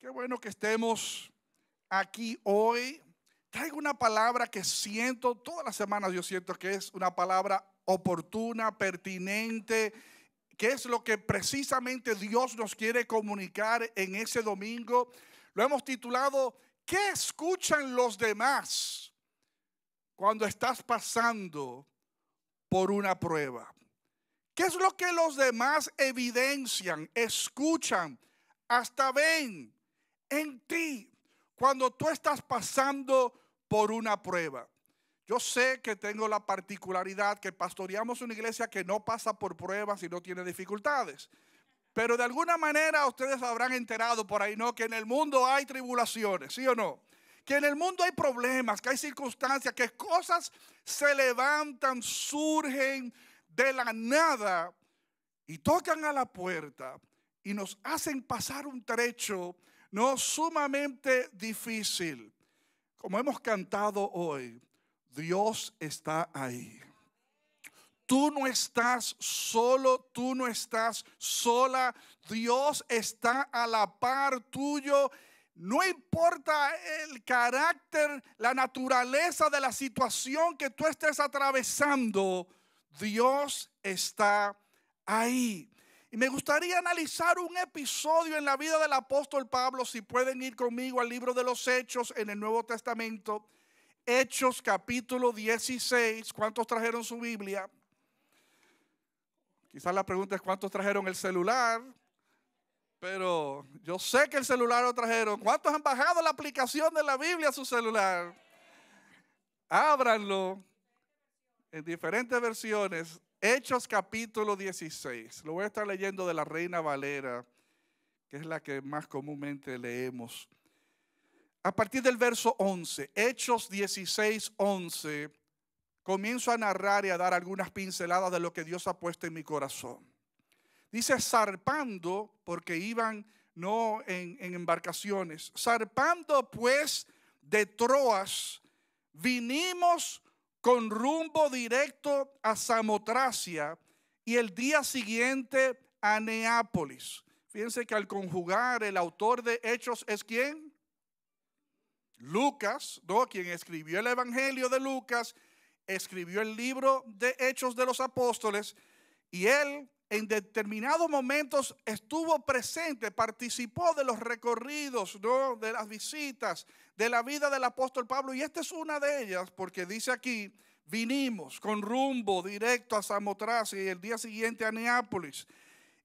Qué bueno que estemos aquí hoy. Traigo una palabra que siento, todas las semanas yo siento que es una palabra oportuna, pertinente, que es lo que precisamente Dios nos quiere comunicar en ese domingo. Lo hemos titulado, ¿qué escuchan los demás cuando estás pasando por una prueba? ¿Qué es lo que los demás evidencian, escuchan, hasta ven en ti cuando tú estás pasando por una prueba. Yo sé que tengo la particularidad que pastoreamos una iglesia que no pasa por pruebas y no tiene dificultades. Pero de alguna manera ustedes habrán enterado por ahí, ¿no? Que en el mundo hay tribulaciones, ¿sí o no? Que en el mundo hay problemas, que hay circunstancias, que cosas se levantan, surgen de la nada y tocan a la puerta y nos hacen pasar un trecho no sumamente difícil. Como hemos cantado hoy, Dios está ahí. Tú no estás solo, tú no estás sola. Dios está a la par tuyo. No importa el carácter, la naturaleza de la situación que tú estés atravesando, Dios está ahí. Y me gustaría analizar un episodio en la vida del apóstol Pablo, si pueden ir conmigo al libro de los Hechos en el Nuevo Testamento, Hechos capítulo 16, ¿cuántos trajeron su Biblia? Quizás la pregunta es cuántos trajeron el celular, pero yo sé que el celular lo trajeron. ¿Cuántos han bajado la aplicación de la Biblia a su celular? Ábranlo en diferentes versiones. Hechos capítulo 16. Lo voy a estar leyendo de la Reina Valera, que es la que más comúnmente leemos. A partir del verso 11, Hechos 16, 11, comienzo a narrar y a dar algunas pinceladas de lo que Dios ha puesto en mi corazón. Dice, zarpando, porque iban no en, en embarcaciones, zarpando pues de Troas, vinimos con rumbo directo a Samotracia y el día siguiente a Neápolis. Fíjense que al conjugar el autor de Hechos es quién? Lucas, ¿no? Quien escribió el Evangelio de Lucas, escribió el libro de Hechos de los Apóstoles y él en determinados momentos estuvo presente, participó de los recorridos, de las visitas, de la vida del apóstol Pablo. Y esta es una de ellas, porque dice aquí, vinimos con rumbo directo a Samotracia y el día siguiente a Neápolis.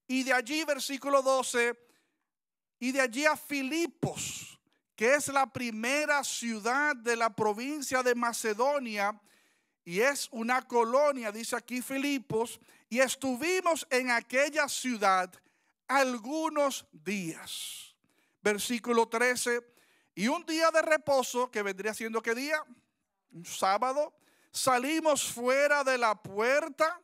Y de allí, versículo 12, y de allí a Filipos, que es la primera ciudad de la provincia de Macedonia, y es una colonia, dice aquí Filipos, y estuvimos en aquella ciudad algunos días. Versículo 13, y un día de reposo, que vendría siendo qué día? Un sábado, salimos fuera de la puerta,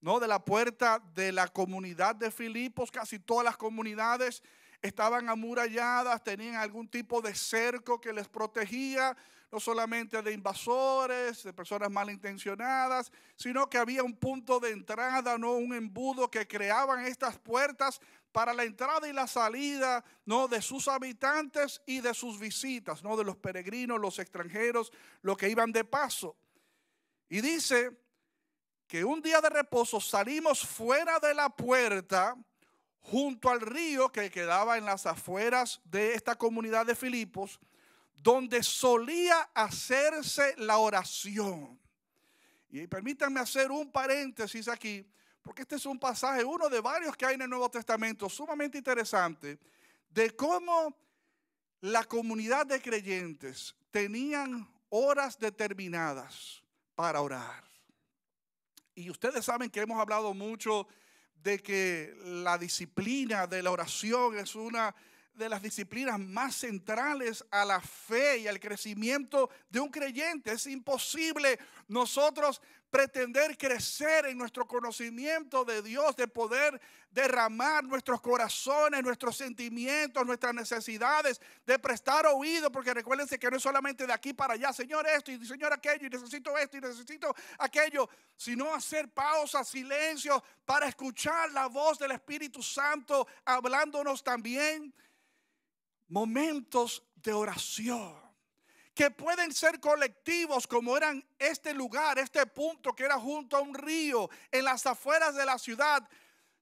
¿no? De la puerta de la comunidad de Filipos, casi todas las comunidades estaban amuralladas, tenían algún tipo de cerco que les protegía, no solamente de invasores, de personas malintencionadas, sino que había un punto de entrada, no un embudo que creaban estas puertas para la entrada y la salida, no de sus habitantes y de sus visitas, no de los peregrinos, los extranjeros, los que iban de paso. Y dice que un día de reposo salimos fuera de la puerta junto al río que quedaba en las afueras de esta comunidad de Filipos donde solía hacerse la oración. Y permítanme hacer un paréntesis aquí, porque este es un pasaje, uno de varios que hay en el Nuevo Testamento, sumamente interesante, de cómo la comunidad de creyentes tenían horas determinadas para orar. Y ustedes saben que hemos hablado mucho de que la disciplina de la oración es una de las disciplinas más centrales a la fe y al crecimiento de un creyente. Es imposible nosotros pretender crecer en nuestro conocimiento de Dios, de poder derramar nuestros corazones, nuestros sentimientos, nuestras necesidades, de prestar oído, porque recuérdense que no es solamente de aquí para allá, Señor esto y Señor aquello, y necesito esto y necesito aquello, sino hacer pausa, silencio, para escuchar la voz del Espíritu Santo hablándonos también momentos de oración que pueden ser colectivos como eran este lugar, este punto que era junto a un río en las afueras de la ciudad.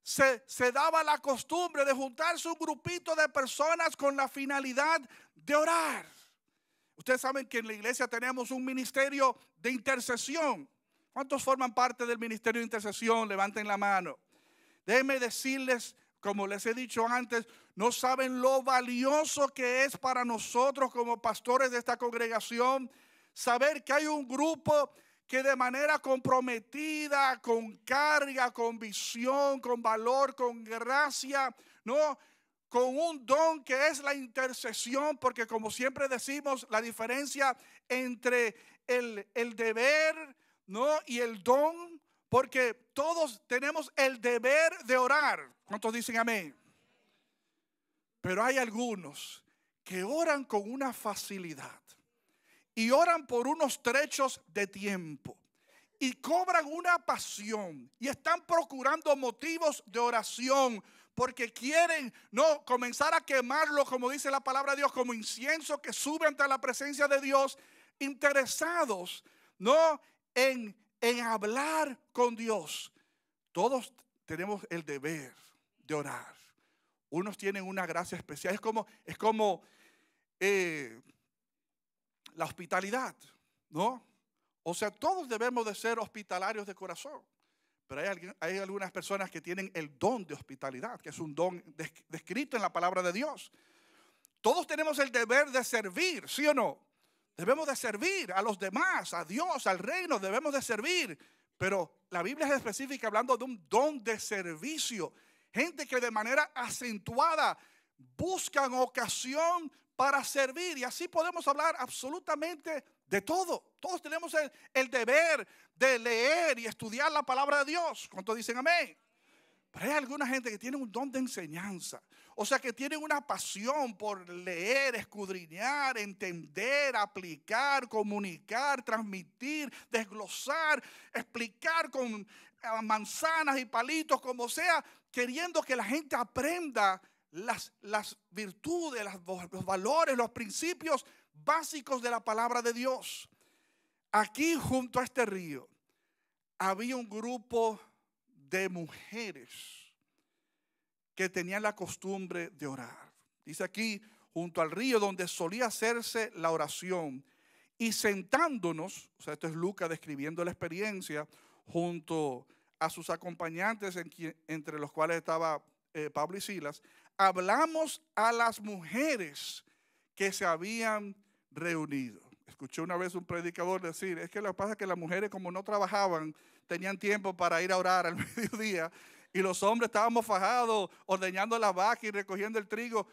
Se, daba la costumbre de juntarse un grupito de personas con la finalidad de orar. Ustedes saben que en la iglesia tenemos un ministerio de intercesión. ¿Cuántos forman parte del ministerio de intercesión? Levanten la mano. Déjenme decirles como les he dicho antes, no saben lo valioso que es para nosotros como pastores de esta congregación saber que hay un grupo que de manera comprometida, con carga, con visión, con valor, con gracia, ¿no? Con un don que es la intercesión, porque como siempre decimos, la diferencia entre el, el deber, ¿no? Y el don porque todos tenemos el deber de orar. ¿Cuántos dicen amén? Pero hay algunos que oran con una facilidad y oran por unos trechos de tiempo y cobran una pasión y están procurando motivos de oración porque quieren no comenzar a quemarlo, como dice la palabra de Dios, como incienso que sube ante la presencia de Dios, interesados no en en hablar con Dios. Todos tenemos el deber de orar. Unos tienen una gracia especial. Es como, es como eh, la hospitalidad, ¿no? O sea, todos debemos de ser hospitalarios de corazón. Pero hay algunas personas que tienen el don de hospitalidad, que es un don descrito en la palabra de Dios. Todos tenemos el deber de servir, ¿sí o no? Debemos de servir a los demás, a Dios, al reino, debemos de servir. Pero la Biblia es específica hablando de un don de servicio. Gente que de manera acentuada buscan ocasión para servir. Y así podemos hablar absolutamente de todo. Todos tenemos el, deber de leer y estudiar la palabra de Dios. ¿Cuántos dicen amén? Pero hay alguna gente que tiene un don de enseñanza. O sea, que tiene una pasión por leer, escudriñar, entender, aplicar, comunicar, transmitir, desglosar, explicar con eh, manzanas y palitos, como sea, queriendo que la gente aprenda las, virtudes, los valores, los principios básicos de la palabra de Dios. Aquí junto a este río había un grupo de mujeres que tenían la costumbre de orar. Dice aquí, junto al río donde solía hacerse la oración. Y sentándonos, o sea, esto es Lucas describiendo la experiencia, junto a sus acompañantes, entre los cuales estaba eh, Pablo y Silas, hablamos a las mujeres que se habían reunido. Escuché una vez un predicador decir, es que lo que pasa es que las mujeres como no trabajaban, tenían tiempo para ir a orar al mediodía y los hombres estábamos fajados ordeñando la vaca y recogiendo el trigo.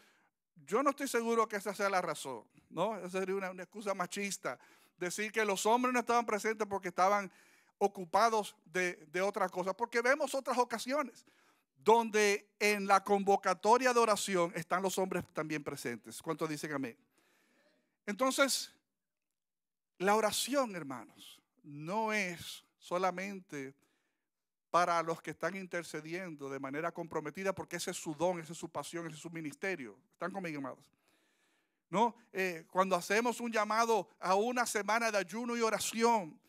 Yo no estoy seguro que esa sea la razón, ¿no? Esa sería una, excusa machista. Decir que los hombres no estaban presentes porque estaban ocupados de, de otras cosas, porque vemos otras ocasiones donde en la convocatoria de oración están los hombres también presentes. ¿Cuántos dicen amén? Entonces, la oración, hermanos, no es solamente para los que están intercediendo de manera comprometida, porque ese es su don, esa es su pasión, ese es su ministerio. ¿Están conmigo, amados? ¿No? Eh, cuando hacemos un llamado a una semana de ayuno y oración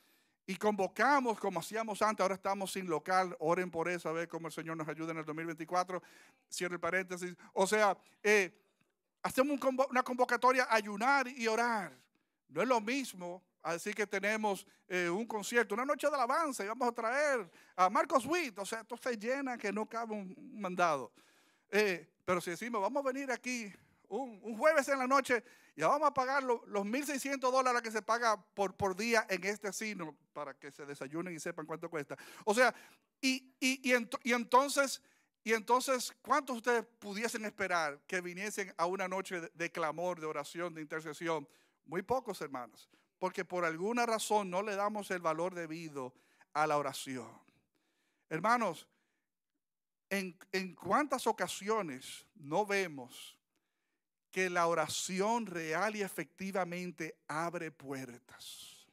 y convocamos, como hacíamos antes, ahora estamos sin local, oren por eso, a ver cómo el Señor nos ayuda en el 2024, cierre el paréntesis. O sea, eh, hacemos una convocatoria a ayunar y orar. No es lo mismo Así que tenemos eh, un concierto, una noche de alabanza y vamos a traer a Marcos Witt. O sea, esto se llena que no cabe un mandado. Eh, pero si decimos, vamos a venir aquí un, jueves en la noche y vamos a pagar los 1.600 dólares que se paga por, por día en este asino para que se desayunen y sepan cuánto cuesta. O sea, y, entonces... Y entonces, ¿cuántos ustedes pudiesen esperar que viniesen a una noche de clamor, de oración, de intercesión? Muy pocos, hermanos porque por alguna razón no le damos el valor debido a la oración. Hermanos, ¿en, cuántas ocasiones no vemos que la oración real y efectivamente abre puertas?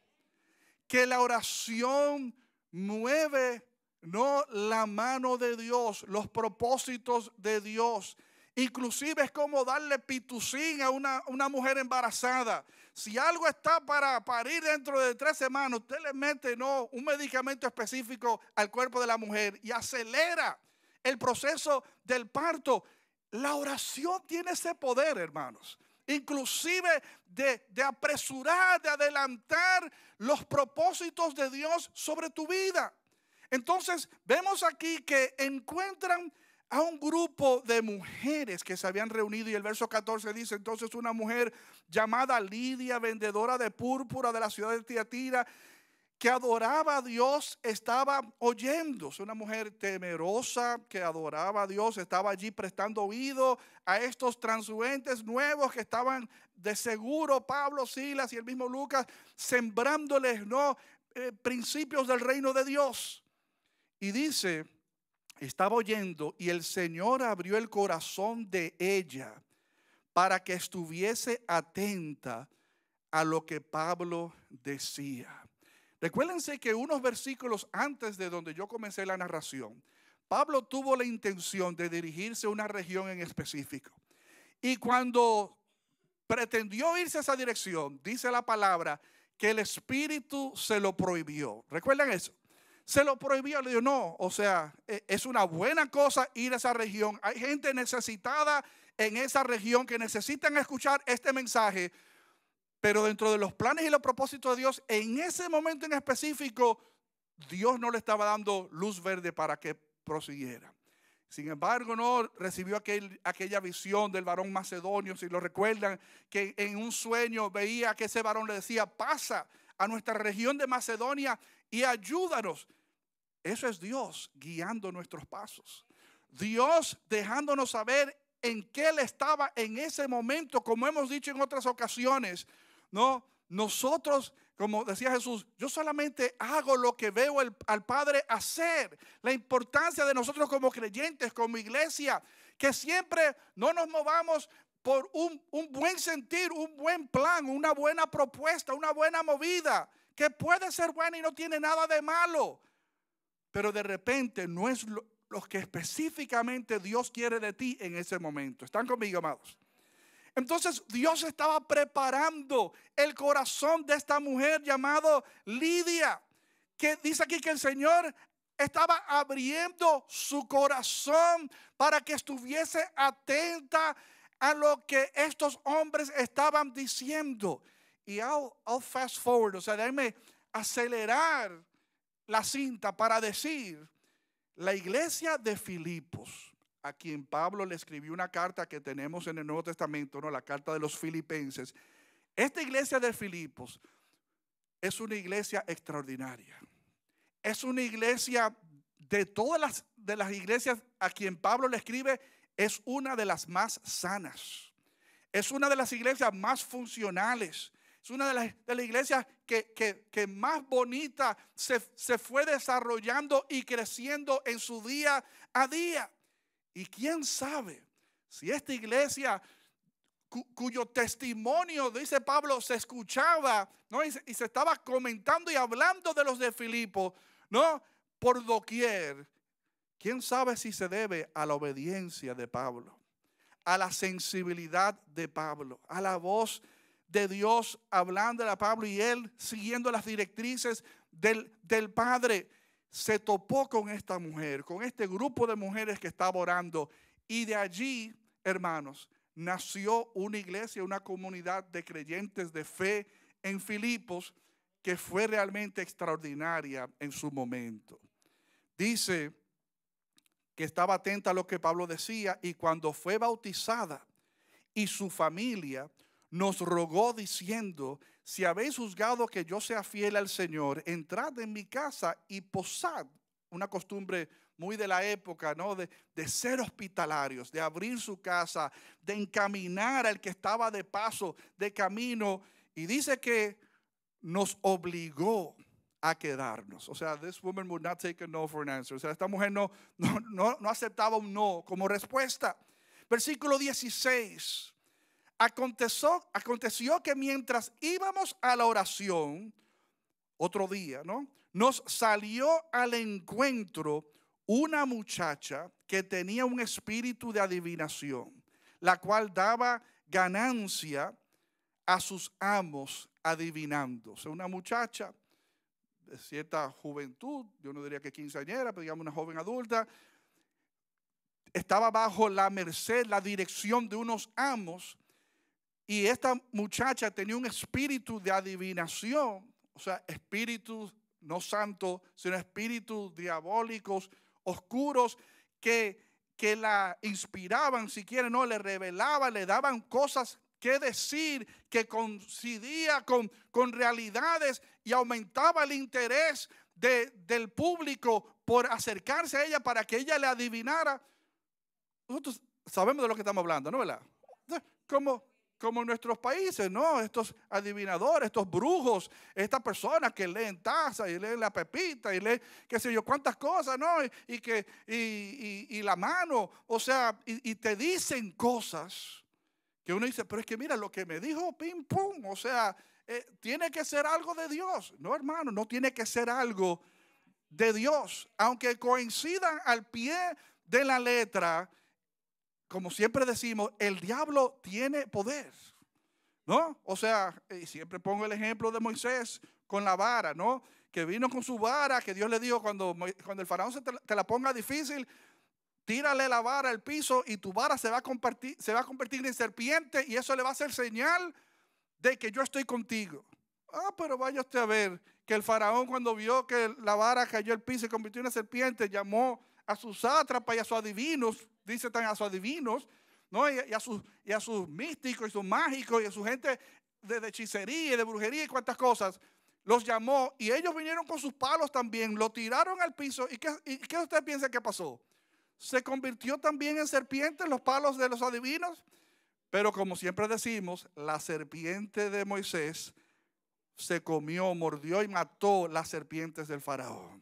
Que la oración mueve no la mano de Dios, los propósitos de Dios, Inclusive es como darle pitucín a una, mujer embarazada. Si algo está para parir dentro de tres semanas, usted le mete no, un medicamento específico al cuerpo de la mujer y acelera el proceso del parto. La oración tiene ese poder, hermanos. Inclusive de, de apresurar, de adelantar los propósitos de Dios sobre tu vida. Entonces vemos aquí que encuentran a un grupo de mujeres que se habían reunido y el verso 14 dice, entonces una mujer llamada Lidia, vendedora de púrpura de la ciudad de Tiatira, que adoraba a Dios, estaba oyendo. Una mujer temerosa que adoraba a Dios, estaba allí prestando oído a estos transuentes nuevos que estaban de seguro, Pablo, Silas y el mismo Lucas, sembrándoles ¿no? Eh, principios del reino de Dios. Y dice, estaba oyendo y el Señor abrió el corazón de ella para que estuviese atenta a lo que Pablo decía. Recuérdense que unos versículos antes de donde yo comencé la narración, Pablo tuvo la intención de dirigirse a una región en específico. Y cuando pretendió irse a esa dirección, dice la palabra, que el Espíritu se lo prohibió. ¿Recuerdan eso? se lo prohibió. Le dijo, no, o sea, e, es una buena cosa ir a esa región. Hay gente necesitada en esa región que necesitan escuchar este mensaje. Pero dentro de los planes y los propósitos de Dios, en ese momento en específico, Dios no le estaba dando luz verde para que prosiguiera. Sin embargo, no recibió aquella visión del varón macedonio, si lo recuerdan, que en un sueño veía que ese varón le decía, pasa a nuestra región de Macedonia y ayúdanos. Eso es Dios guiando nuestros pasos. Dios dejándonos saber en qué Él estaba en ese momento, como hemos dicho en otras ocasiones, ¿no? Nosotros, como decía Jesús, yo solamente hago lo que veo al Padre hacer. La importancia de nosotros como creyentes, como iglesia, que siempre no nos movamos por un, un buen sentir, un buen plan, una buena propuesta, una buena movida, que puede ser buena y no tiene nada de malo. Pero de repente no es lo, que específicamente Dios quiere de ti en ese momento. ¿Están conmigo, amados? Entonces Dios estaba preparando el corazón de esta mujer llamada Lidia, que dice aquí que el Señor estaba abriendo su corazón para que estuviese atenta a lo que estos hombres estaban diciendo y I'll, fast forward, o sea, déjenme acelerar la cinta para decir, la iglesia de Filipos, a quien Pablo le escribió una carta que tenemos en el Nuevo Testamento, ¿no? la carta de los filipenses, esta iglesia de Filipos es una iglesia extraordinaria. Es una iglesia de todas las, de las iglesias a quien Pablo le escribe, es una de las más sanas. Es una de las iglesias más funcionales. Es una de las, iglesias que, más bonita se, fue desarrollando y creciendo en su día a día. Y quién sabe si esta iglesia cuyo testimonio, dice Pablo, se escuchaba ¿no? y, se, estaba comentando y hablando de los de Filipo, ¿no? Por doquier. ¿Quién sabe si se debe a la obediencia de Pablo, a la sensibilidad de Pablo, a la voz de Dios hablando a Pablo y él siguiendo las directrices del, del Padre, se topó con esta mujer, con este grupo de mujeres que estaba orando. Y de allí, hermanos, nació una iglesia, una comunidad de creyentes de fe en Filipos que fue realmente extraordinaria en su momento. Dice que estaba atenta a lo que Pablo decía y cuando fue bautizada y su familia, nos rogó diciendo, si habéis juzgado que yo sea fiel al Señor, entrad en mi casa y posad. Una costumbre muy de la época, ¿no? De, de, ser hospitalarios, de abrir su casa, de encaminar al que estaba de paso, de camino. Y dice que nos obligó a quedarnos. O sea, this woman would not take a no for an answer. O sea, esta mujer no, no, no aceptaba un no como respuesta. Versículo 16. Aconteció, aconteció que mientras íbamos a la oración, otro día, ¿no? Nos salió al encuentro una muchacha que tenía un espíritu de adivinación, la cual daba ganancia a sus amos adivinándose. una muchacha de cierta juventud, yo no diría que quinceañera, pero digamos una joven adulta, estaba bajo la merced, la dirección de unos amos y esta muchacha tenía un espíritu de adivinación, o sea, espíritus no santo, sino espíritus diabólicos, oscuros, que, la inspiraban, si quieren, no, le revelaban, le daban cosas que decir, que coincidía con, con realidades y aumentaba el interés de, del público por acercarse a ella para que ella le adivinara. Nosotros sabemos de lo que estamos hablando, ¿no? ¿Verdad? Como como en nuestros países, ¿no? Estos adivinadores, estos brujos, estas personas que leen taza y leen la pepita y leen qué sé yo cuántas cosas, ¿no? Y, que, y, la mano, o sea, y, te dicen cosas que uno dice, pero es que mira, lo que me dijo, pim, pum, o sea, eh, tiene que ser algo de Dios. No, hermano, no tiene que ser algo de Dios, aunque coincidan al pie de la letra, como siempre decimos, el diablo tiene poder, ¿no? O sea, y siempre pongo el ejemplo de Moisés con la vara, ¿no? Que vino con su vara, que Dios le dijo, cuando, el faraón te, la ponga difícil, tírale la vara al piso y tu vara se va, a se va a convertir en serpiente y eso le va a ser señal de que yo estoy contigo. Ah, pero vaya usted a ver que el faraón cuando vio que la vara cayó al piso y se convirtió en una serpiente, llamó a sus sátrapas y a sus adivinos dice tan a sus adivinos, ¿no? Y, a sus, y a sus místicos y sus mágicos y a su gente de, hechicería y de brujería y cuantas cosas. Los llamó y ellos vinieron con sus palos también, lo tiraron al piso. ¿Y qué, y qué usted piensa que pasó? Se convirtió también en serpiente los palos de los adivinos. Pero como siempre decimos, la serpiente de Moisés se comió, mordió y mató las serpientes del faraón.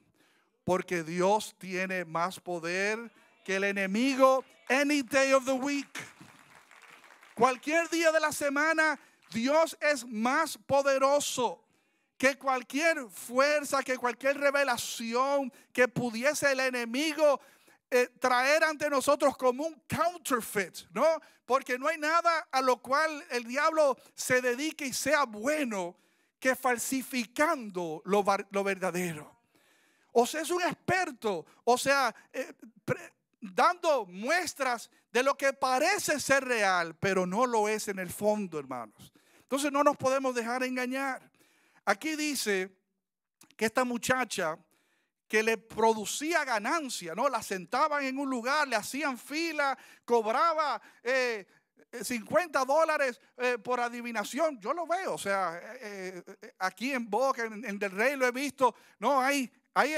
Porque Dios tiene más poder que el enemigo, any day of the week, cualquier día de la semana, Dios es más poderoso que cualquier fuerza, que cualquier revelación que pudiese el enemigo eh, traer ante nosotros como un counterfeit, ¿no? Porque no hay nada a lo cual el diablo se dedique y sea bueno que falsificando lo, verdadero. O sea, es un experto, o sea, eh, dando muestras de lo que parece ser real, pero no lo es en el fondo, hermanos. Entonces no nos podemos dejar engañar. Aquí dice que esta muchacha que le producía ganancia, ¿no? La sentaban en un lugar, le hacían fila, cobraba 50 eh, dólares eh, por adivinación. Yo lo veo, o sea, eh, aquí en Boca, en, el Del Rey lo he visto, ¿no? Hay, hay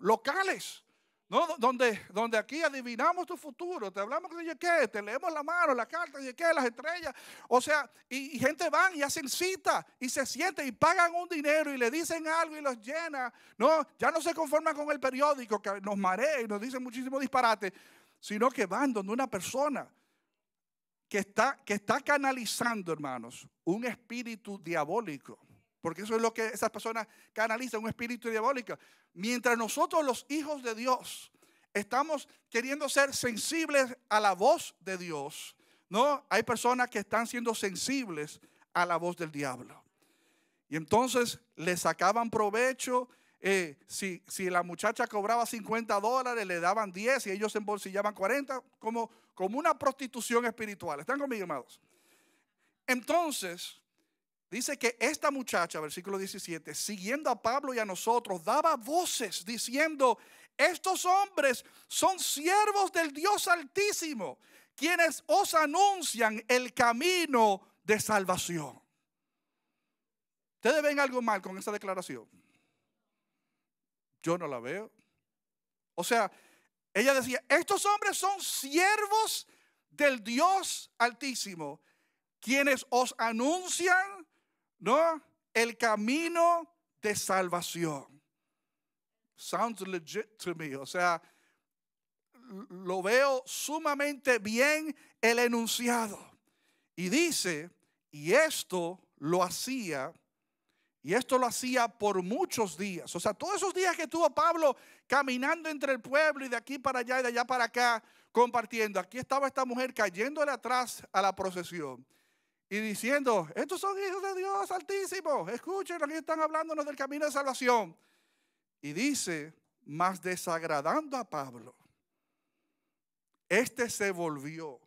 locales no, donde, donde aquí adivinamos tu futuro, te hablamos con qué, te leemos la mano, la carta, qué, las estrellas. O sea, y, gente van y hacen cita y se sienten y pagan un dinero y le dicen algo y los llena. No, ya no se conforman con el periódico que nos marea y nos dice muchísimo disparate, sino que van donde una persona que está, que está canalizando, hermanos, un espíritu diabólico porque eso es lo que esas personas canalizan, un espíritu diabólico. Mientras nosotros los hijos de Dios estamos queriendo ser sensibles a la voz de Dios, ¿no? Hay personas que están siendo sensibles a la voz del diablo. Y entonces le sacaban provecho. Eh, si, la muchacha cobraba 50 dólares, le daban 10 y ellos embolsillaban 40, como, como una prostitución espiritual. ¿Están conmigo, amados? Entonces, Dice que esta muchacha, versículo 17, siguiendo a Pablo y a nosotros, daba voces diciendo, estos hombres son siervos del Dios Altísimo, quienes os anuncian el camino de salvación. ¿Ustedes ven algo mal con esa declaración? Yo no la veo. O sea, ella decía, estos hombres son siervos del Dios Altísimo, quienes os anuncian ¿no? El camino de salvación. Sounds legit to me. O sea, lo veo sumamente bien el enunciado. Y dice, y esto lo hacía, y esto lo hacía por muchos días. O sea, todos esos días que tuvo Pablo caminando entre el pueblo y de aquí para allá y de allá para acá, compartiendo. Aquí estaba esta mujer cayéndole atrás a la procesión y diciendo, estos son hijos de Dios altísimo, escuchen, aquí están hablándonos del camino de salvación. Y dice, más desagradando a Pablo, este se volvió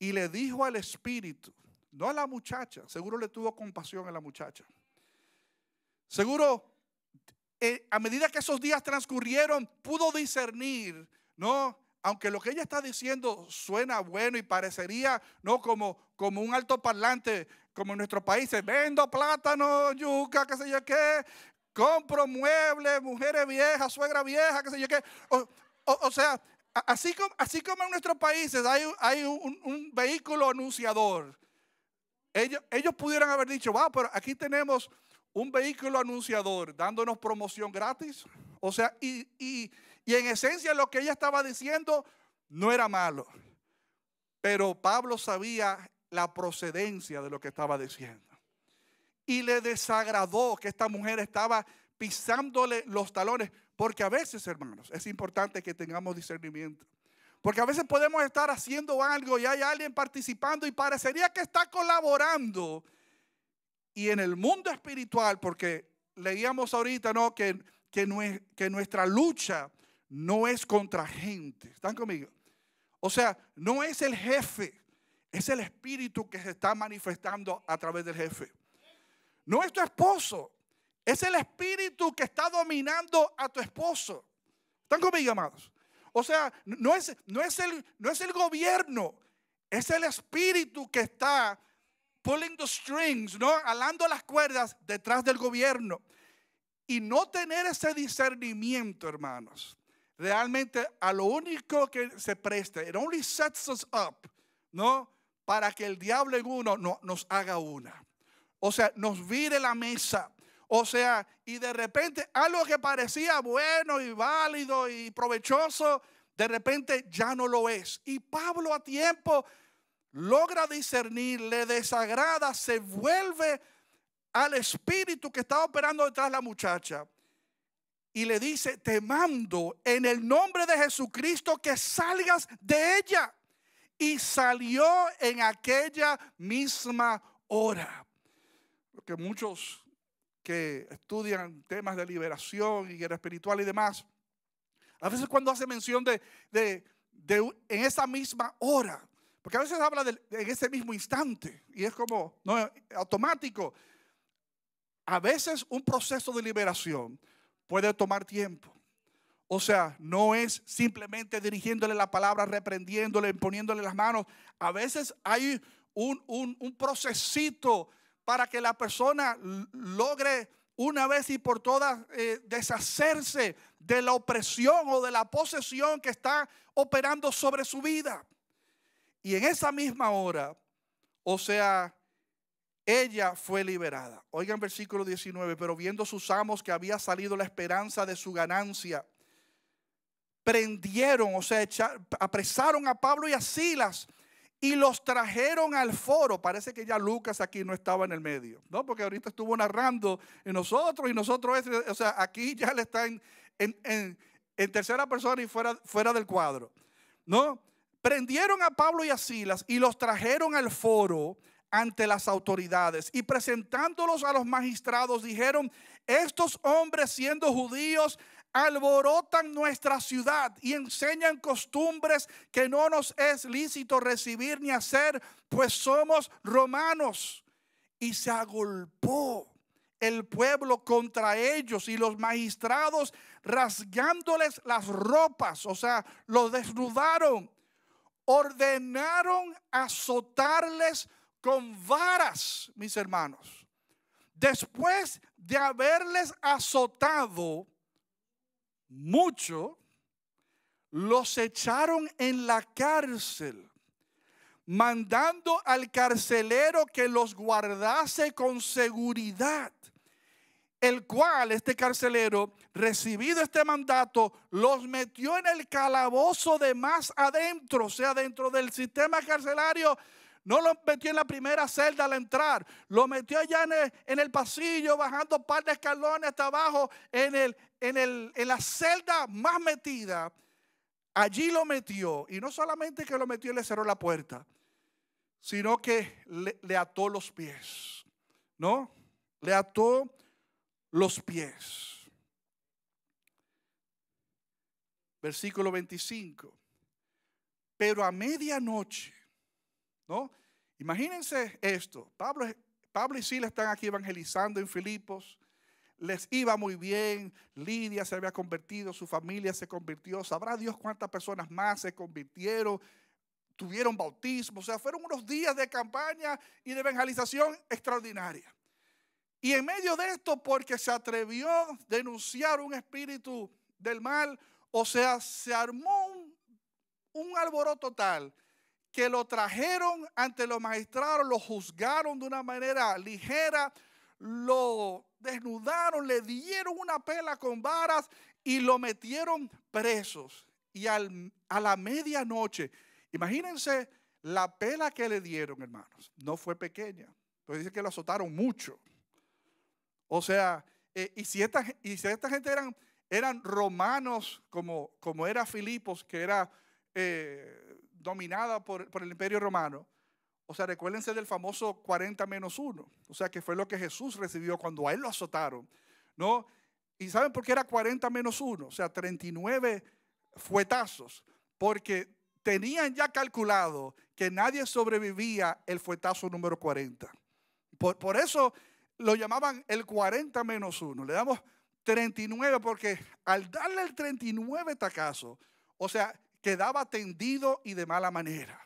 y le dijo al espíritu, no a la muchacha, seguro le tuvo compasión a la muchacha. Seguro, eh, a medida que esos días transcurrieron, pudo discernir, ¿no? Aunque lo que ella está diciendo suena bueno y parecería, ¿no? Como, como un parlante, como en nuestros países, vendo plátano, yuca, qué sé yo qué, compro muebles, mujeres viejas, suegra vieja, qué sé yo qué. O, sea, así como, así como en nuestros países hay, un, vehículo anunciador. Ellos, ellos pudieran haber dicho, va pero aquí tenemos un vehículo anunciador dándonos promoción gratis. O sea, y, y en esencia lo que ella estaba diciendo no era malo. Pero Pablo sabía la procedencia de lo que estaba diciendo. Y le desagradó que esta mujer estaba pisándole los talones, porque a veces, hermanos, es importante que tengamos discernimiento. Porque a veces podemos estar haciendo algo y hay alguien participando y parecería que está colaborando. Y en el mundo espiritual, porque leíamos ahorita, ¿no? Que, que, que nuestra lucha no es contra gente. ¿Están conmigo? O sea, no es el jefe. Es el espíritu que se está manifestando a través del jefe. No es tu esposo. Es el espíritu que está dominando a tu esposo. ¿Están conmigo, amados? O sea, no es, no es, el, no es el gobierno. Es el espíritu que está pulling the strings, ¿no? Alando las cuerdas detrás del gobierno. Y no tener ese discernimiento, hermanos. Realmente a lo único que se presta, it only sets us up, ¿no? para que el diablo en uno no, nos haga una. O sea, nos vire la mesa. O sea, y de repente algo que parecía bueno y válido y provechoso, de repente ya no lo es. Y Pablo a tiempo logra discernir, le desagrada, se vuelve al espíritu que estaba operando detrás de la muchacha y le dice, te mando en el nombre de Jesucristo que salgas de ella y salió en aquella misma hora. Porque muchos que estudian temas de liberación y guerra espiritual y demás, a veces cuando hace mención de, en esa misma hora, porque a veces habla en ese mismo instante y es como no, automático. A veces un proceso de liberación puede tomar tiempo. O sea, no es simplemente dirigiéndole la palabra, reprendiéndole, poniéndole las manos. A veces hay un, un, procesito para que la persona logre una vez y por todas eh, deshacerse de la opresión o de la posesión que está operando sobre su vida. Y en esa misma hora, o sea, ella fue liberada. Oigan versículo 19, pero viendo sus amos que había salido la esperanza de su ganancia prendieron, o sea, apresaron a Pablo y a Silas y los trajeron al foro. Parece que ya Lucas aquí no estaba en el medio, ¿no? Porque ahorita estuvo narrando en nosotros y nosotros, o sea, aquí ya le están en, tercera persona y fuera, fuera del cuadro, ¿no? Prendieron a Pablo y a Silas y los trajeron al foro ante las autoridades y presentándolos a los magistrados dijeron, estos hombres siendo judíos alborotan nuestra ciudad y enseñan costumbres que no nos es lícito recibir ni hacer, pues somos romanos. Y se agolpó el pueblo contra ellos y los magistrados rasgándoles las ropas, o sea, los desnudaron, ordenaron azotarles con varas, mis hermanos. Después de haberles azotado, mucho, los echaron en la cárcel, mandando al carcelero que los guardase con seguridad, el cual este carcelero, recibido este mandato, los metió en el calabozo de más adentro, o sea, dentro del sistema carcelario, no lo metió en la primera celda al entrar. Lo metió allá en el, pasillo, bajando un par de escalones hasta abajo, en, el, en, la celda más metida. Allí lo metió. Y no solamente que lo metió y le cerró la puerta, sino que le ató los pies. ¿No? Le ató los pies. Versículo 25. Pero a medianoche ¿no? Imagínense esto. Pablo, y Sila están aquí evangelizando en Filipos. Les iba muy bien. Lidia se había convertido, su familia se convirtió. Sabrá Dios cuántas personas más se convirtieron, tuvieron bautismo. O sea, fueron unos días de campaña y de evangelización extraordinaria. Y en medio de esto, porque se atrevió a denunciar un espíritu del mal, o sea, se armó un, alboroto total que lo trajeron ante los magistrados, lo juzgaron de una manera ligera, lo desnudaron, le dieron una pela con varas y lo metieron presos. Y a la medianoche, imagínense la pela que le dieron, hermanos, no fue pequeña. Pues dice que lo azotaron mucho. O sea, eh, y, si esta, y gente eran, eran romanos, como, como era Filipos, que era eh, dominada por, el imperio romano, o sea, recuérdense del famoso 40 menos 1, o sea, que fue lo que Jesús recibió cuando a él lo azotaron, ¿no? ¿Y saben por qué era 40 menos 1? O sea, 39 fuetazos, porque tenían ya calculado que nadie sobrevivía el fuetazo número 40. Por, por eso lo llamaban el 40 menos 1. Le damos 39 porque al darle el 39 tacazo, o sea, quedaba tendido y de mala manera.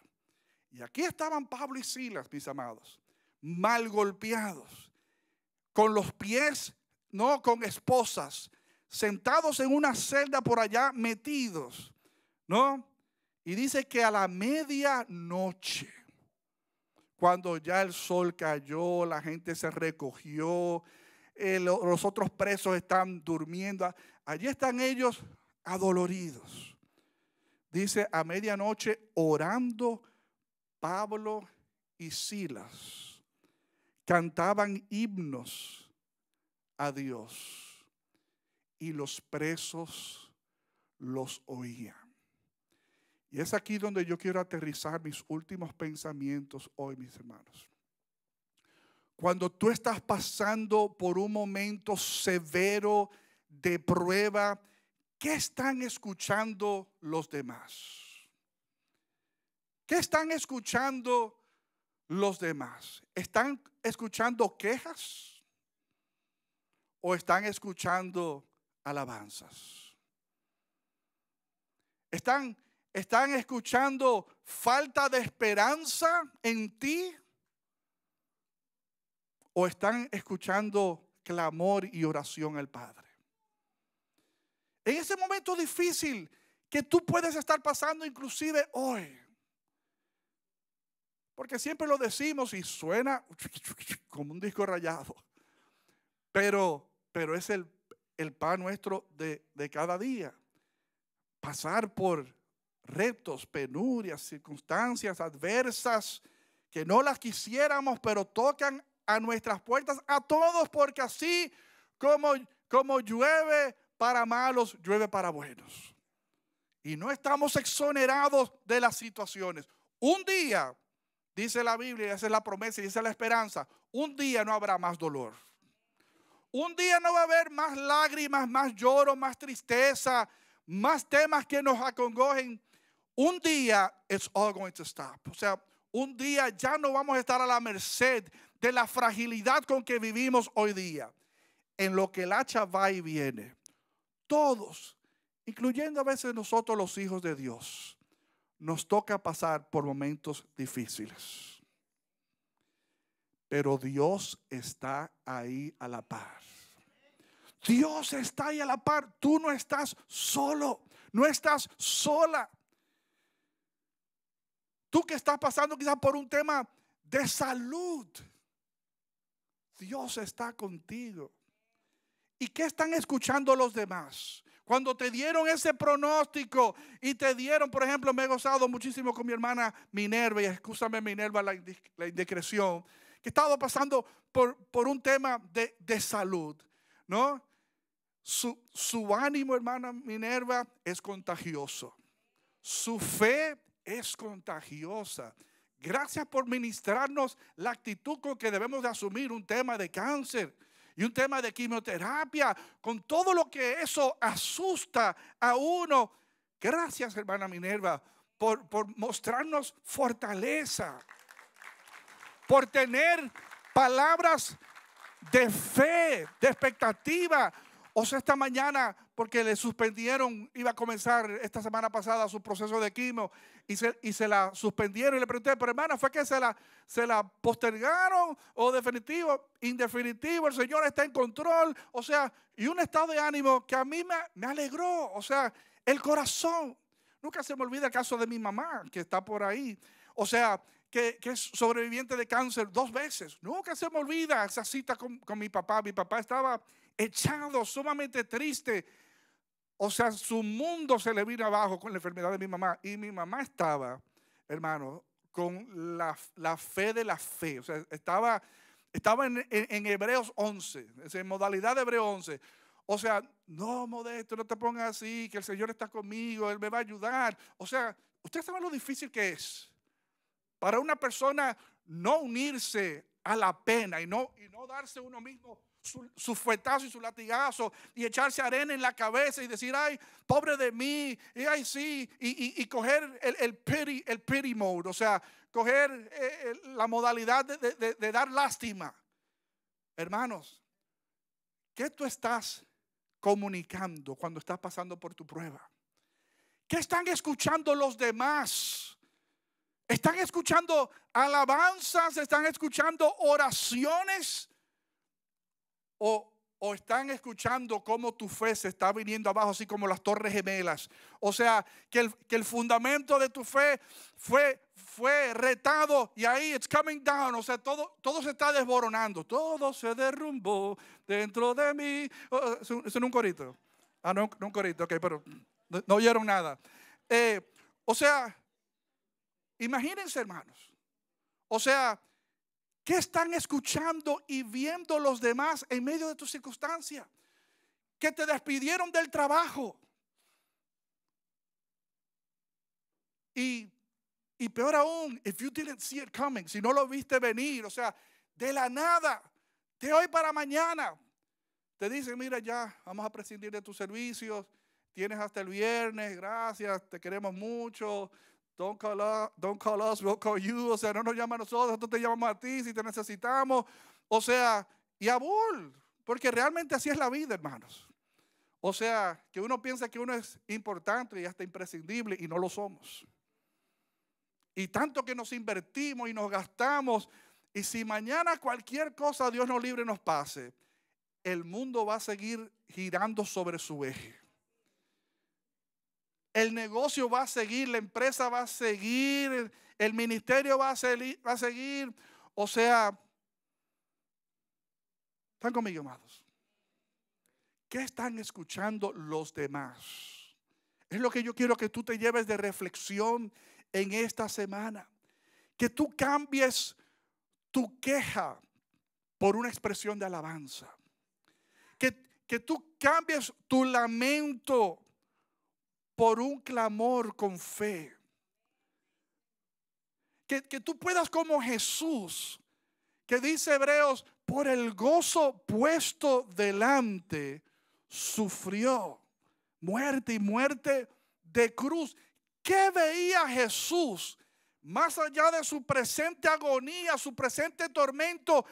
Y aquí estaban Pablo y Silas, mis amados, mal golpeados, con los pies, no con esposas, sentados en una celda por allá metidos, ¿no? Y dice que a la medianoche, cuando ya el sol cayó, la gente se recogió, eh, los otros presos están durmiendo, allí están ellos adoloridos dice a medianoche orando Pablo y Silas. Cantaban himnos a Dios y los presos los oían. Y es aquí donde yo quiero aterrizar mis últimos pensamientos hoy, mis hermanos. Cuando tú estás pasando por un momento severo de prueba, ¿Qué están escuchando los demás? ¿Qué están escuchando los demás? ¿Están escuchando quejas? ¿O están escuchando alabanzas? ¿Están, están escuchando falta de esperanza en ti? ¿O están escuchando clamor y oración al Padre? En ese momento difícil que tú puedes estar pasando inclusive hoy. Porque siempre lo decimos y suena como un disco rayado. Pero, pero es el, pan nuestro de, cada día. Pasar por retos, penurias, circunstancias adversas que no las quisiéramos, pero tocan a nuestras puertas a todos, porque así como, como llueve para malos, llueve para buenos. Y no estamos exonerados de las situaciones. Un día, dice la Biblia, esa es la promesa y esa la esperanza, un día no habrá más dolor. Un día no va a haber más lágrimas, más lloro, más tristeza, más temas que nos acongojen. Un día, it's all going to stop. O sea, un día ya no vamos a estar a la merced de la fragilidad con que vivimos hoy día. En lo que el hacha va y viene, todos, incluyendo a veces nosotros los hijos de Dios, nos toca pasar por momentos difíciles. Pero Dios está ahí a la par. Dios está ahí a la par. Tú no estás solo, no estás sola. Tú que estás pasando quizás por un tema de salud, Dios está contigo. ¿Y qué están escuchando los demás? Cuando te dieron ese pronóstico y te dieron, por ejemplo, me he gozado muchísimo con mi hermana Minerva, y escúchame Minerva la, indecreción, que estaba pasando por, por un tema de, salud, ¿no? Su, su ánimo, hermana Minerva, es contagioso. Su fe es contagiosa. Gracias por ministrarnos la actitud con que debemos de asumir un tema de cáncer y un tema de quimioterapia, con todo lo que eso asusta a uno. Gracias, hermana Minerva, por, por mostrarnos fortaleza, por tener palabras de fe, de expectativa. O sea, esta mañana porque le suspendieron, iba a comenzar esta semana pasada su proceso de quimio y se, y se la suspendieron. Y le pregunté, pero hermana, ¿fue que se la, se la postergaron o definitivo? Indefinitivo, el Señor está en control. O sea, y un estado de ánimo que a mí me, me alegró. O sea, el corazón. Nunca se me olvida el caso de mi mamá, que está por ahí. O sea, que, es sobreviviente de cáncer dos veces. Nunca se me olvida esa cita con, con mi papá. Mi papá estaba echado, sumamente triste. O sea, su mundo se le vino abajo con la enfermedad de mi mamá. Y mi mamá estaba, hermano, con la, fe de la fe. O sea, estaba, estaba en, Hebreos 11, en modalidad de Hebreos 11. O sea, no, modesto, no te pongas así, que el Señor está conmigo, Él me va a ayudar. O sea, usted saben lo difícil que es para una persona no unirse a la pena y no, no darse uno mismo su, su, fuetazo y su latigazo y echarse arena en la cabeza y decir, ay, pobre de mí, y ay, sí, y, coger el, el, pity, el mode, o sea, coger eh, la modalidad de, de dar lástima. Hermanos, ¿qué tú estás comunicando cuando estás pasando por tu prueba? ¿Qué están escuchando los demás? Están escuchando alabanzas, están escuchando oraciones o, están escuchando cómo tu fe se está viniendo abajo, así como las torres gemelas. O sea, que el, fundamento de tu fe fue, fue retado y ahí it's coming down. O sea, todo, todo se está desboronando, todo se derrumbó dentro de mí. en oh, oh, es, un, un corito. Ah, no, no un corito, ok, pero no, oyeron nada. Eh, o sea, Imagínense, hermanos. O sea, ¿qué están escuchando y viendo los demás en medio de tu circunstancia? Que te despidieron del trabajo. Y, y peor aún, if you didn't see it coming, si no lo viste venir, o sea, de la nada, de hoy para mañana, te dicen, mira, ya vamos a prescindir de tus servicios, tienes hasta el viernes, gracias, te queremos mucho, Don't call, us, don't call we'll call you. O sea, no nos llama a nosotros, nosotros te llamamos a ti si te necesitamos. O sea, y a Bull, porque realmente así es la vida, hermanos. O sea, que uno piensa que uno es importante y hasta imprescindible y no lo somos. Y tanto que nos invertimos y nos gastamos. Y si mañana cualquier cosa, Dios nos libre, nos pase, el mundo va a seguir girando sobre su eje el negocio va a seguir, la empresa va a seguir, el ministerio va a, seguir, O sea, ¿están conmigo, amados? ¿Qué están escuchando los demás? Es lo que yo quiero que tú te lleves de reflexión en esta semana. Que tú cambies tu queja por una expresión de alabanza. Que, que tú cambies tu lamento por un clamor con fe. Que, tú puedas como Jesús, que dice Hebreos, por el gozo puesto delante, sufrió muerte y muerte de cruz. ¿Qué veía Jesús? Más allá de su presente agonía, su presente tormento,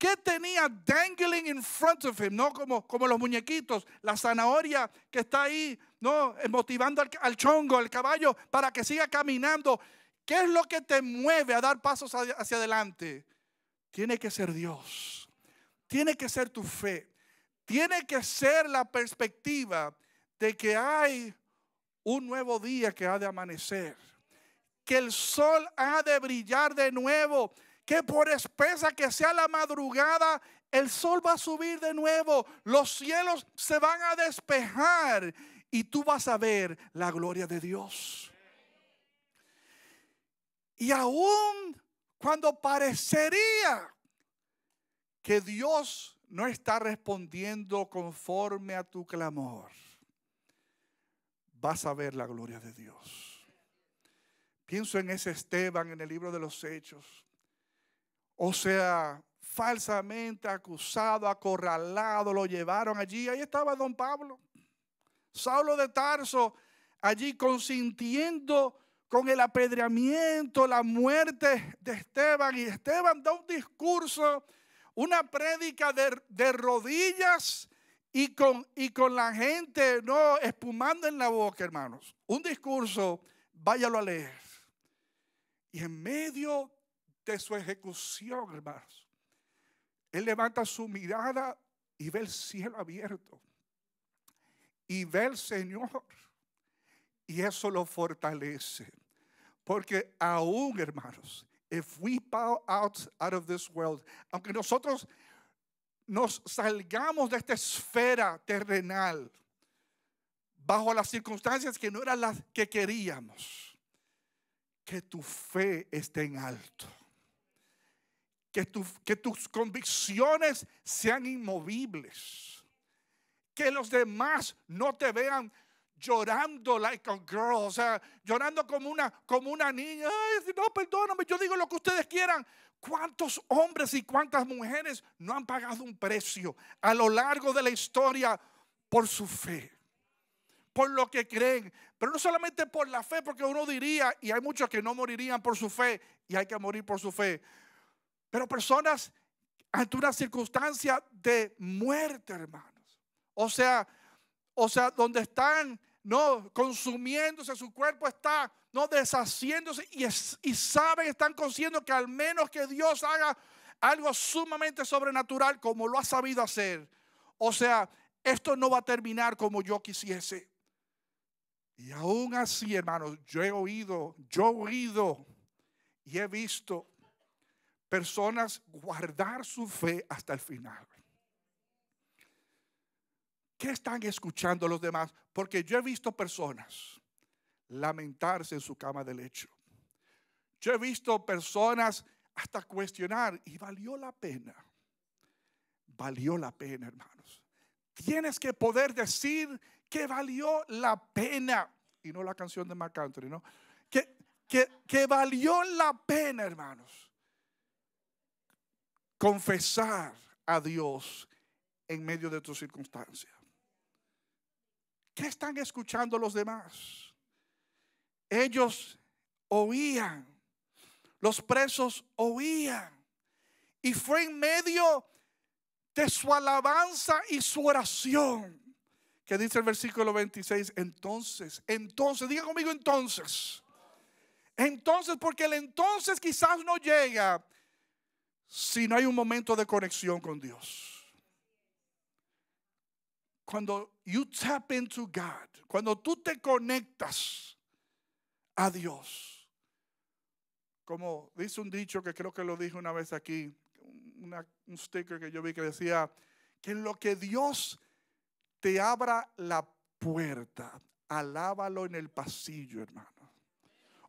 ¿Qué tenía dangling in front of him? No como, como los muñequitos, la zanahoria que está ahí, no eh, motivando al, al chongo, al caballo, para que siga caminando. ¿Qué es lo que te mueve a dar pasos hacia adelante? Tiene que ser Dios. Tiene que ser tu fe. Tiene que ser la perspectiva de que hay un nuevo día que ha de amanecer. Que el sol ha de brillar de nuevo que por espesa que sea la madrugada, el sol va a subir de nuevo, los cielos se van a despejar y tú vas a ver la gloria de Dios. Y aún cuando parecería que Dios no está respondiendo conforme a tu clamor, vas a ver la gloria de Dios. Pienso en ese Esteban en el libro de los Hechos o sea, falsamente acusado, acorralado, lo llevaron allí. Ahí estaba don Pablo, Saulo de Tarso, allí consintiendo con el apedreamiento, la muerte de Esteban. Y Esteban da un discurso, una prédica de, rodillas y con, y con la gente, no, espumando en la boca, hermanos. Un discurso, váyalo a leer. Y en medio de su ejecución, hermanos. Él levanta su mirada y ve el cielo abierto. Y ve al Señor. Y eso lo fortalece. Porque aún, hermanos, if we out, out of this world, aunque nosotros nos salgamos de esta esfera terrenal, bajo las circunstancias que no eran las que queríamos, que tu fe esté en alto que, que tus convicciones sean inmovibles, que los demás no te vean llorando like a girl, o sea, llorando como una, como una niña. Ay, no, perdóname, yo digo lo que ustedes quieran. ¿Cuántos hombres y cuántas mujeres no han pagado un precio a lo largo de la historia por su fe? Por lo que creen, pero no solamente por la fe, porque uno diría, y hay muchos que no morirían por su fe, y hay que morir por su fe, pero personas ante una circunstancia de muerte, hermanos. O sea, o sea, donde están, no, consumiéndose su cuerpo está, no, deshaciéndose y, y saben, están conscientes que al menos que Dios haga algo sumamente sobrenatural como lo ha sabido hacer. O sea, esto no va a terminar como yo quisiese. Y aún así, hermanos, yo he oído, yo he oído y he visto personas guardar su fe hasta el final. ¿Qué están escuchando los demás? Porque yo he visto personas lamentarse en su cama de lecho. Yo he visto personas hasta cuestionar y valió la pena. Valió la pena, hermanos. Tienes que poder decir que valió la pena. Y no la canción de McCountry, ¿no? que, que valió la pena, hermanos confesar a Dios en medio de tus circunstancias. ¿Qué están escuchando los demás? Ellos oían, los presos oían, y fue en medio de su alabanza y su oración que dice el versículo 26, entonces, entonces, diga conmigo entonces. Entonces, porque el entonces quizás no llega si no hay un momento de conexión con Dios. Cuando you tap into God, cuando tú te conectas a Dios, como dice un dicho que creo que lo dije una vez aquí, una, un sticker que yo vi que decía, que en lo que Dios te abra la puerta, alábalo en el pasillo, hermano.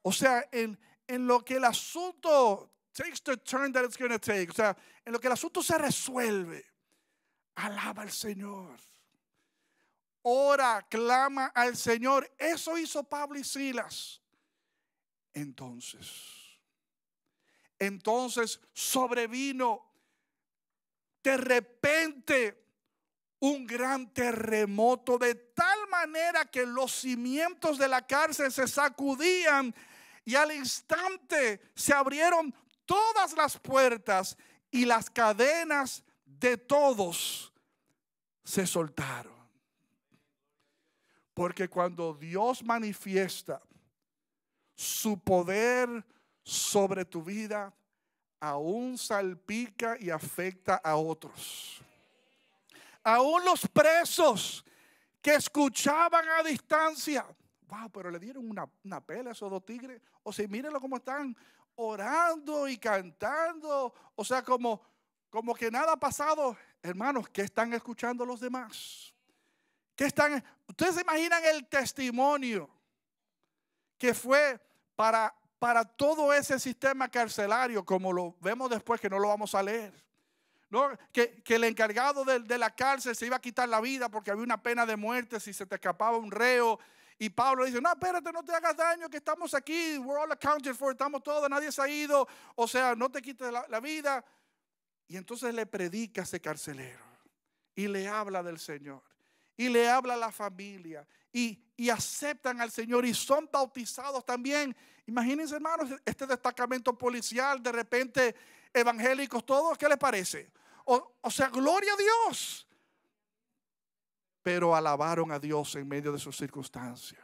O sea, en, en lo que el asunto takes the turn that it's going to take. O sea, en lo que el asunto se resuelve, alaba al Señor. Ora, clama al Señor. Eso hizo Pablo y Silas. Entonces, entonces sobrevino de repente un gran terremoto de tal manera que los cimientos de la cárcel se sacudían y al instante se abrieron todas las puertas y las cadenas de todos se soltaron. Porque cuando Dios manifiesta su poder sobre tu vida, aún salpica y afecta a otros. Aún los presos que escuchaban a distancia. Wow, pero le dieron una, una pela a esos dos tigres. O sea, mírenlo cómo están orando y cantando, o sea, como, como que nada ha pasado. Hermanos, ¿qué están escuchando los demás? ¿Qué están? Ustedes se imaginan el testimonio que fue para, para todo ese sistema carcelario, como lo vemos después, que no lo vamos a leer. ¿No? Que, el encargado de, de, la cárcel se iba a quitar la vida porque había una pena de muerte si se te escapaba un reo y Pablo dice, no, espérate, no te hagas daño, que estamos aquí, we're all accounted for, estamos todos, nadie se ha ido, o sea, no te quites la, vida. Y entonces le predica a ese carcelero y le habla del Señor y le habla a la familia y, aceptan al Señor y son bautizados también. Imagínense, hermanos, este destacamento policial, de repente evangélicos, todos, ¿qué les parece? O, o sea, gloria a Dios pero alabaron a Dios en medio de sus circunstancias.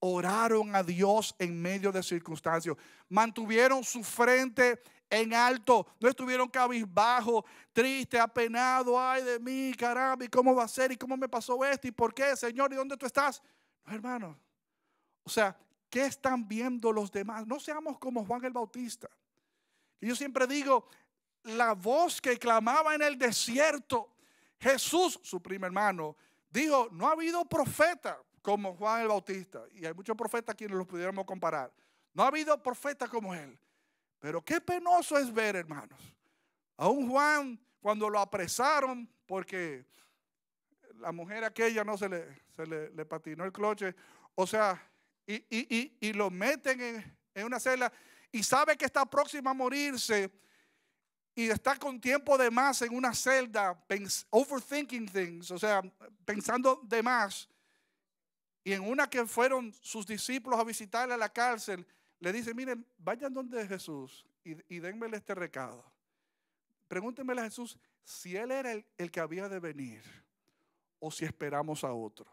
Oraron a Dios en medio de circunstancias. Mantuvieron su frente en alto. No estuvieron cabizbajo, triste, apenado. Ay de mí, caramba, ¿y cómo va a ser? ¿Y cómo me pasó esto? ¿Y por qué, Señor? ¿Y dónde tú estás? No, hermano. O sea, ¿qué están viendo los demás? No seamos como Juan el Bautista. Y yo siempre digo, la voz que clamaba en el desierto Jesús, su primer hermano, dijo, no ha habido profeta como Juan el Bautista, y hay muchos profetas quienes los pudiéramos comparar. No ha habido profeta como él. Pero qué penoso es ver, hermanos, a un Juan cuando lo apresaron porque la mujer aquella no se le, le, patinó el cloche, o sea, y, y, lo meten en, en una celda y sabe que está próxima a morirse y está con tiempo de más en una celda, overthinking things, o sea, pensando de más. Y en una que fueron sus discípulos a visitarle a la cárcel, le dice, miren, vayan donde Jesús y, y denmele este recado. Pregúntenmele a Jesús si él era el, que había de venir o si esperamos a otro.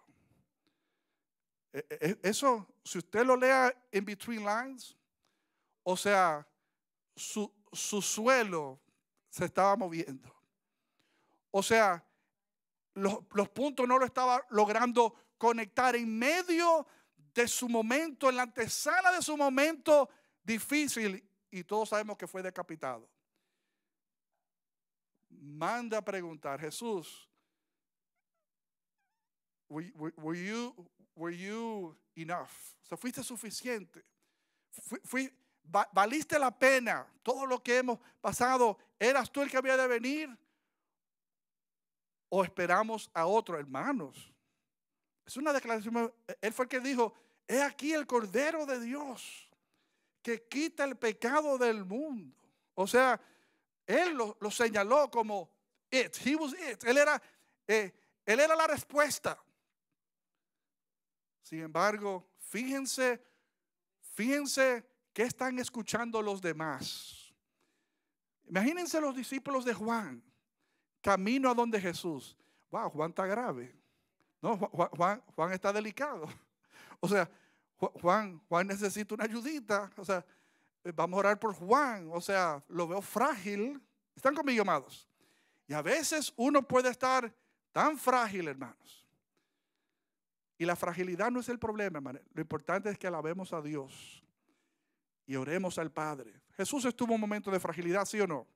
E, e, e, eso, si usted lo lea en between lines, o sea, su, su suelo se estaba moviendo. O sea, los, puntos no lo estaba logrando conectar en medio de su momento, en la antesala de su momento difícil, y todos sabemos que fue decapitado. Manda a preguntar, Jesús, were, you, enough? O fuiste suficiente valiste la pena, todo lo que hemos pasado, ¿eras tú el que había de venir? ¿O esperamos a otro, hermanos? Es una declaración, él fue el que dijo, he aquí el Cordero de Dios que quita el pecado del mundo. O sea, él lo, señaló como it, he was it, él era, eh, él era la respuesta. Sin embargo, fíjense, fíjense ¿Qué están escuchando los demás? Imagínense los discípulos de Juan, camino a donde Jesús. Wow, Juan está grave. No, Juan, está delicado. O sea, Juan, Juan necesita una ayudita. O sea, eh, vamos a orar por Juan. O sea, lo veo frágil. ¿Están conmigo, amados? Y a veces uno puede estar tan frágil, hermanos. Y la fragilidad no es el problema, hermano. Lo importante es que alabemos a Dios y oremos al Padre. Jesús estuvo un momento de fragilidad, ¿sí o no?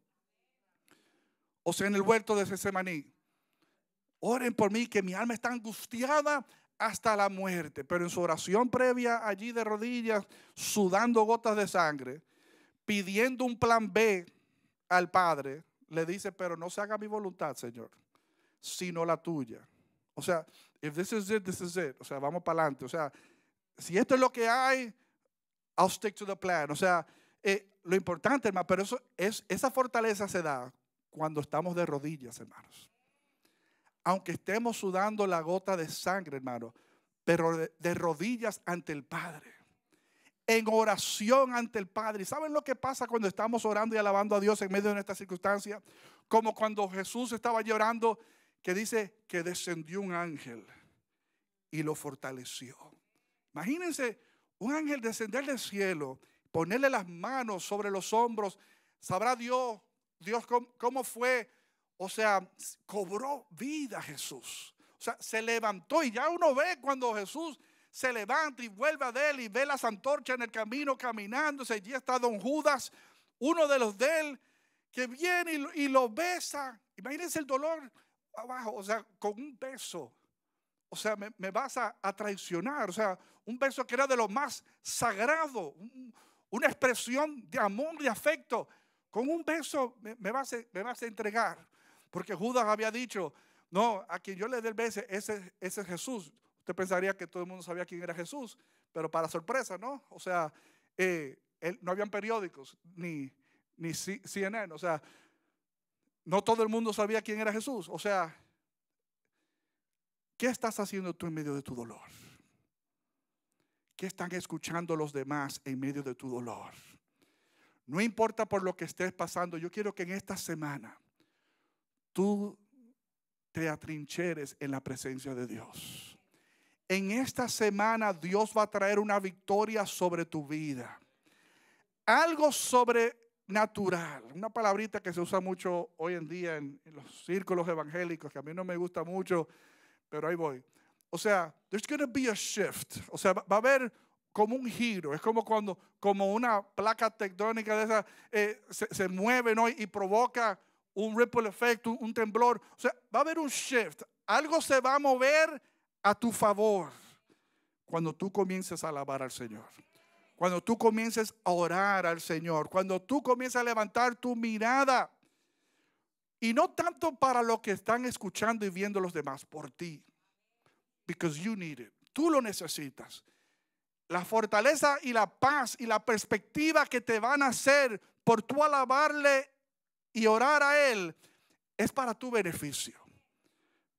O sea, en el huerto de Sesemaní. Oren por mí, que mi alma está angustiada hasta la muerte. Pero en su oración previa, allí de rodillas, sudando gotas de sangre, pidiendo un plan B al Padre, le dice, pero no se haga mi voluntad, Señor, sino la tuya. O sea, if this is it, this is it. O sea, vamos para adelante. O sea, si esto es lo que hay, I'll stick to the plan. O sea, eh, lo importante, hermano, pero eso, es, esa fortaleza se da cuando estamos de rodillas, hermanos. Aunque estemos sudando la gota de sangre, hermano, pero de, rodillas ante el Padre. En oración ante el Padre. ¿Y saben lo que pasa cuando estamos orando y alabando a Dios en medio de nuestras circunstancia? Como cuando Jesús estaba llorando, que dice que descendió un ángel y lo fortaleció. Imagínense un ángel descender del cielo, ponerle las manos sobre los hombros, sabrá Dios, Dios cómo, fue, o sea, cobró vida Jesús. O sea, se levantó y ya uno ve cuando Jesús se levanta y vuelve a él y ve las antorchas en el camino caminando, caminándose. Allí está don Judas, uno de los de él, que viene y lo, besa. Imagínense el dolor abajo, o sea, con un beso. O sea, me, vas a, a traicionar. O sea, un beso que era de lo más sagrado, una expresión de amor, y afecto. Con un beso me, vas, a, entregar. Porque Judas había dicho, no, a quien yo le dé el beso, ese, ese es Jesús. Usted pensaría que todo el mundo sabía quién era Jesús, pero para sorpresa, ¿no? O sea, eh, no habían periódicos, ni, ni CNN, o sea, no todo el mundo sabía quién era Jesús. O sea, ¿qué estás haciendo tú en medio de tu dolor? ¿Qué están escuchando los demás en medio de tu dolor? No importa por lo que estés pasando, yo quiero que en esta semana tú te atrincheres en la presencia de Dios. En esta semana Dios va a traer una victoria sobre tu vida. Algo sobrenatural, una palabrita que se usa mucho hoy en día en, los círculos evangélicos, que a mí no me gusta mucho, pero ahí voy. O sea, there's going be a shift. O sea, va a haber como un giro. Es como cuando como una placa tectónica de esa eh, se, mueve ¿no? y provoca un ripple effect, un, un temblor. O sea, va a haber un shift. Algo se va a mover a tu favor cuando tú comiences a alabar al Señor. Cuando tú comiences a orar al Señor, cuando tú comiences a levantar tu mirada y no tanto para lo que están escuchando y viendo los demás, por ti because Tú lo necesitas. La fortaleza y la paz y la perspectiva que te van a hacer por tú alabarle y orar a Él es para tu beneficio.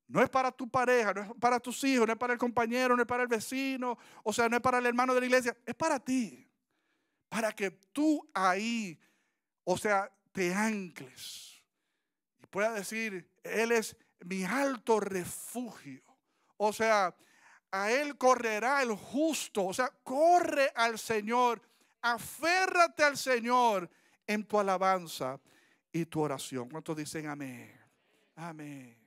No es para tu pareja, no es para tus hijos, no es para el compañero, no es para el vecino, o sea, no es para el hermano de la iglesia, es para ti. Para que tú ahí, o sea, te ancles y puedas decir, Él es mi alto refugio o sea, a Él correrá el justo. O sea, corre al Señor, aférrate al Señor en tu alabanza y tu oración. ¿Cuántos dicen amén? Amén.